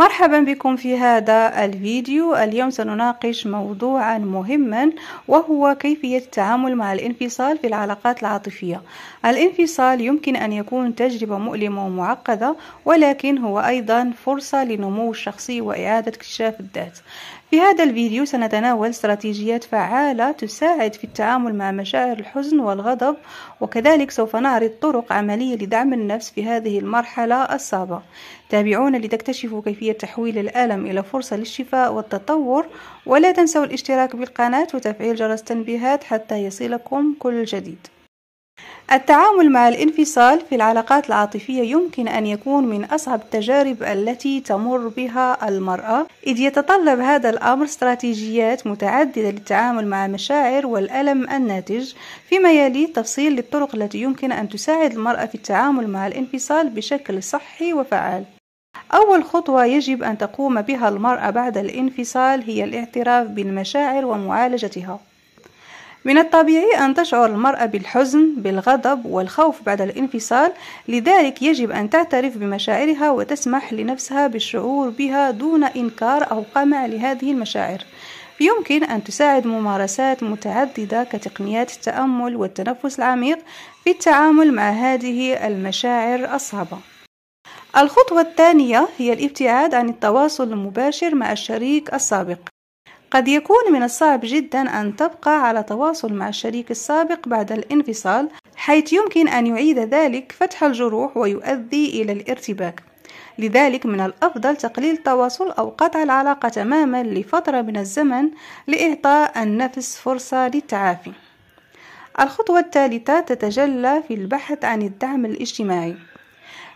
مرحبا بكم في هذا الفيديو اليوم سنناقش موضوعا مهما وهو كيفية التعامل مع الانفصال في العلاقات العاطفية الانفصال يمكن أن يكون تجربة مؤلمة ومعقدة ولكن هو أيضا فرصة لنمو الشخصي وإعادة اكتشاف الذات في هذا الفيديو سنتناول استراتيجيات فعالة تساعد في التعامل مع مشاعر الحزن والغضب وكذلك سوف نعرض طرق عملية لدعم النفس في هذه المرحلة الصعبة تابعونا لتكتشفوا كيفية تحويل الألم إلى فرصة للشفاء والتطور ولا تنسوا الاشتراك بالقناة وتفعيل جرس التنبيهات حتى يصلكم كل جديد التعامل مع الانفصال في العلاقات العاطفية يمكن أن يكون من أصعب التجارب التي تمر بها المرأة، إذ يتطلب هذا الأمر استراتيجيات متعددة للتعامل مع المشاعر والألم الناتج، فيما يلي تفصيل للطرق التي يمكن أن تساعد المرأة في التعامل مع الانفصال بشكل صحي وفعال. أول خطوة يجب أن تقوم بها المرأة بعد الانفصال هي الاعتراف بالمشاعر ومعالجتها من الطبيعي أن تشعر المرأة بالحزن بالغضب والخوف بعد الانفصال لذلك يجب أن تعترف بمشاعرها وتسمح لنفسها بالشعور بها دون إنكار أو قمع لهذه المشاعر يمكن أن تساعد ممارسات متعددة كتقنيات التأمل والتنفس العميق في التعامل مع هذه المشاعر الصعبة الخطوة الثانية هي الابتعاد عن التواصل المباشر مع الشريك السابق قد يكون من الصعب جدا أن تبقى على تواصل مع الشريك السابق بعد الانفصال حيث يمكن أن يعيد ذلك فتح الجروح ويؤدي إلى الارتباك لذلك من الأفضل تقليل التواصل أو قطع العلاقة تماما لفترة من الزمن لإعطاء النفس فرصة للتعافي الخطوة الثالثة تتجلى في البحث عن الدعم الاجتماعي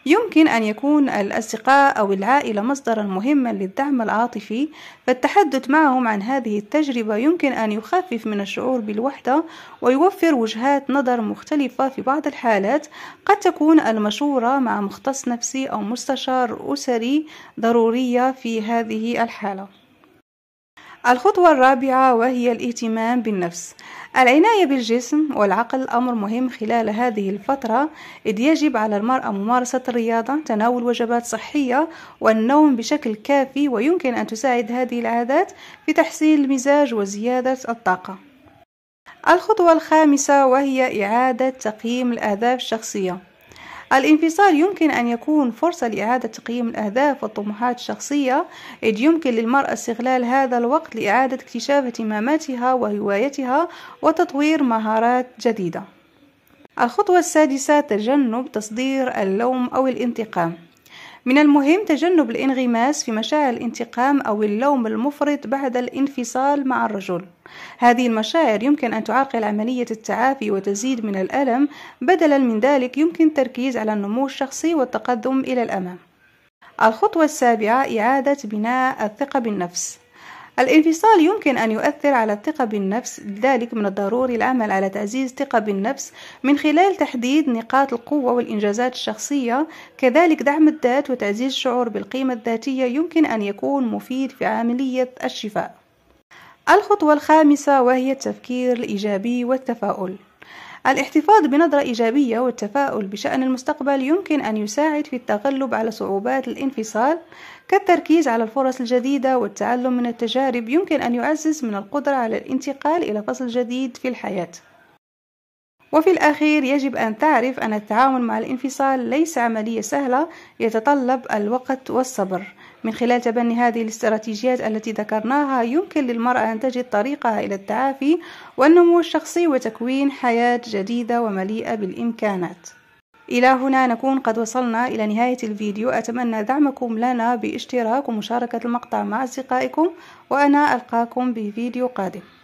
يمكن أن يكون الأصدقاء أو العائلة مصدرا مهما للدعم العاطفي فالتحدث معهم عن هذه التجربة يمكن أن يخفف من الشعور بالوحدة ويوفر وجهات نظر مختلفة في بعض الحالات قد تكون المشورة مع مختص نفسي أو مستشار أسري ضرورية في هذه الحالة الخطوة الرابعة وهي الاهتمام بالنفس العناية بالجسم والعقل أمر مهم خلال هذه الفترة إذ يجب على المرأة ممارسة الرياضة تناول وجبات صحية والنوم بشكل كافي ويمكن أن تساعد هذه العادات في تحسين المزاج وزيادة الطاقة الخطوة الخامسة وهي إعادة تقييم الأهداف الشخصية الانفصال يمكن أن يكون فرصة لإعادة تقييم الأهداف والطموحات الشخصية إذ يمكن للمرأة استغلال هذا الوقت لإعادة اكتشاف اهتماماتها وهوايتها وتطوير مهارات جديدة الخطوة السادسة تجنب تصدير اللوم أو الانتقام من المهم تجنب الانغماس في مشاعر الانتقام أو اللوم المفرط بعد الانفصال مع الرجل هذه المشاعر يمكن أن تعرقل عملية التعافي وتزيد من الألم بدلا من ذلك يمكن التركيز على النمو الشخصي والتقدم إلى الأمام الخطوة السابعة إعادة بناء الثقة بالنفس الانفصال يمكن أن يؤثر على الثقة بالنفس لذلك من الضروري العمل على تعزيز الثقة بالنفس من خلال تحديد نقاط القوة والإنجازات الشخصية كذلك دعم الذات وتعزيز الشعور بالقيمة الذاتية يمكن أن يكون مفيد في عملية الشفاء الخطوة الخامسة وهي التفكير الإيجابي والتفاؤل الاحتفاظ بنظرة إيجابية والتفاؤل بشأن المستقبل يمكن أن يساعد في التغلب على صعوبات الانفصال كالتركيز على الفرص الجديدة والتعلم من التجارب يمكن أن يعزز من القدرة على الانتقال إلى فصل جديد في الحياة وفي الأخير يجب أن تعرف أن التعامل مع الانفصال ليس عملية سهلة يتطلب الوقت والصبر من خلال تبني هذه الاستراتيجيات التي ذكرناها يمكن للمرأة أن تجد طريقها إلى التعافي والنمو الشخصي وتكوين حياة جديدة ومليئة بالإمكانات إلى هنا نكون قد وصلنا إلى نهاية الفيديو أتمنى دعمكم لنا باشتراك ومشاركة المقطع مع أصدقائكم وأنا ألقاكم بفيديو قادم